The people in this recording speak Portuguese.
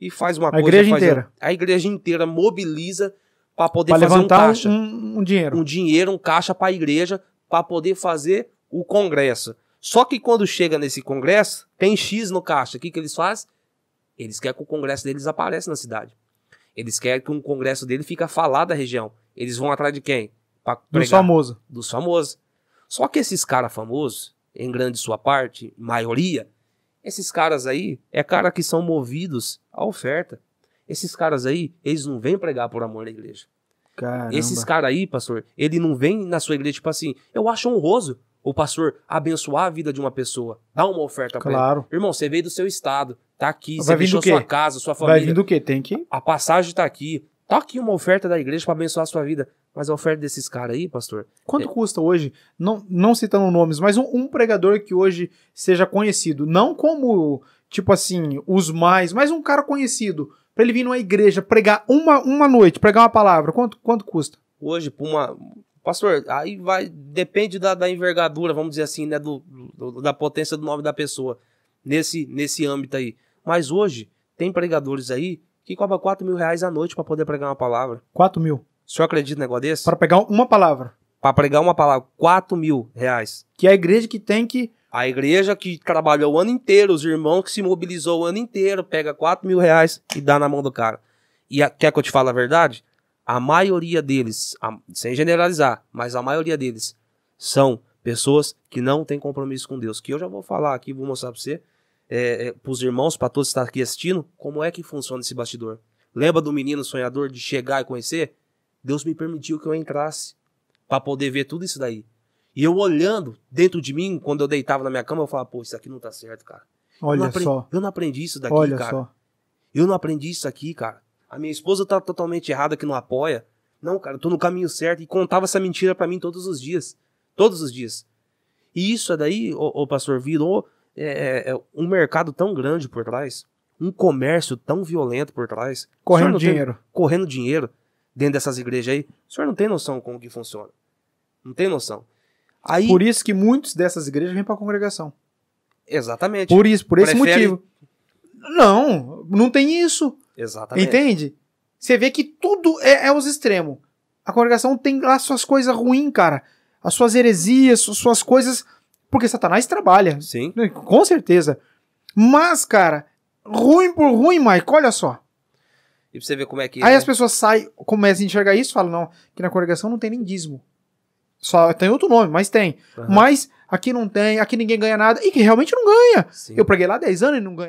e faz uma a coisa. Igreja faz inteira. A, igreja inteira mobiliza para poder pra fazer levantar um caixa. Um, um dinheiro. Um dinheiro, um caixa para a igreja, para poder fazer o congresso. Só que quando chega nesse congresso, tem X no caixa. O que, que eles fazem? Eles querem que o congresso deles apareça na cidade. Eles querem que um congresso dele fique a falar da região. Eles vão atrás de quem? Dos famosos. Dos famosos. Só que esses caras famosos, em grande sua parte, maioria, esses caras aí é cara que são movidos à oferta. Esses caras aí, eles não vêm pregar por amor à igreja. Caramba. Esses caras aí, pastor, ele não vem na sua igreja tipo assim, eu acho honroso o pastor abençoar a vida de uma pessoa, dar uma oferta claro. para ele. Irmão, você veio do seu estado, tá aqui, Vai você deixou sua casa, sua família. Vai vir do quê? Tem que... A passagem tá aqui, Tá aqui uma oferta da igreja para abençoar a sua vida. Mas a oferta desses caras aí, pastor. Quanto é... custa hoje? Não, não citando nomes, mas um, um, pregador que hoje seja conhecido. Não como, tipo assim, os mais, mas um cara conhecido. Pra ele vir numa igreja, pregar uma, uma noite, pregar uma palavra. Quanto, quanto custa? Hoje, pra uma. Pastor, aí vai. Depende da, da envergadura, vamos dizer assim, né? Do, do, da potência do nome da pessoa. Nesse, nesse âmbito aí. Mas hoje, tem pregadores aí que cobra 4 mil reais à noite para poder pregar uma palavra. 4 mil? O senhor acredita no negócio desse? Para pegar uma palavra. Para pregar uma palavra, 4 mil reais. Que é a igreja que tem que. A igreja que trabalhou o ano inteiro, os irmãos que se mobilizou o ano inteiro, pega 4 mil reais e dá na mão do cara. E a... quer que eu te fale a verdade? A maioria deles, a... sem generalizar, mas a maioria deles são pessoas que não têm compromisso com Deus. Que eu já vou falar aqui, vou mostrar para você é, é para os irmãos, para todos que estão tá aqui assistindo, como é que funciona esse bastidor. Lembra do menino sonhador de chegar e conhecer? Deus me permitiu que eu entrasse para poder ver tudo isso daí. E eu olhando dentro de mim, quando eu deitava na minha cama, eu falava, pô, isso aqui não tá certo, cara. Olha eu aprendi, só. Eu não aprendi isso daqui, Olha cara. Só. Eu não aprendi isso aqui, cara. A minha esposa tá totalmente errada que não apoia. Não, cara, eu tô no caminho certo e contava essa mentira para mim todos os dias. Todos os dias. E isso daí, ô, ô pastor virou é, é, é, um mercado tão grande por trás, um comércio tão violento por trás. Correndo dinheiro. Tem, correndo dinheiro dentro dessas igrejas aí. O senhor não tem noção como que funciona. Não tem noção. Aí, por isso que muitos dessas igrejas vêm para a congregação. Exatamente. Por isso, por Prefere... esse motivo. Não, não tem isso. Exatamente. Entende? Você vê que tudo é, é os extremos. A congregação tem lá suas coisas ruins, cara. As suas heresias, suas coisas porque Satanás trabalha. Sim. Né? Com certeza. Mas, cara, ruim por ruim, Mike, olha só. E pra você ver como é que. Aí né? as pessoas saem, começam a enxergar isso falam: não, que na congregação não tem nem dízimo. Só tem outro nome, mas tem. Uhum. Mas aqui não tem, aqui ninguém ganha nada. E que realmente não ganha. Sim. Eu preguei lá 10 anos e não ganha.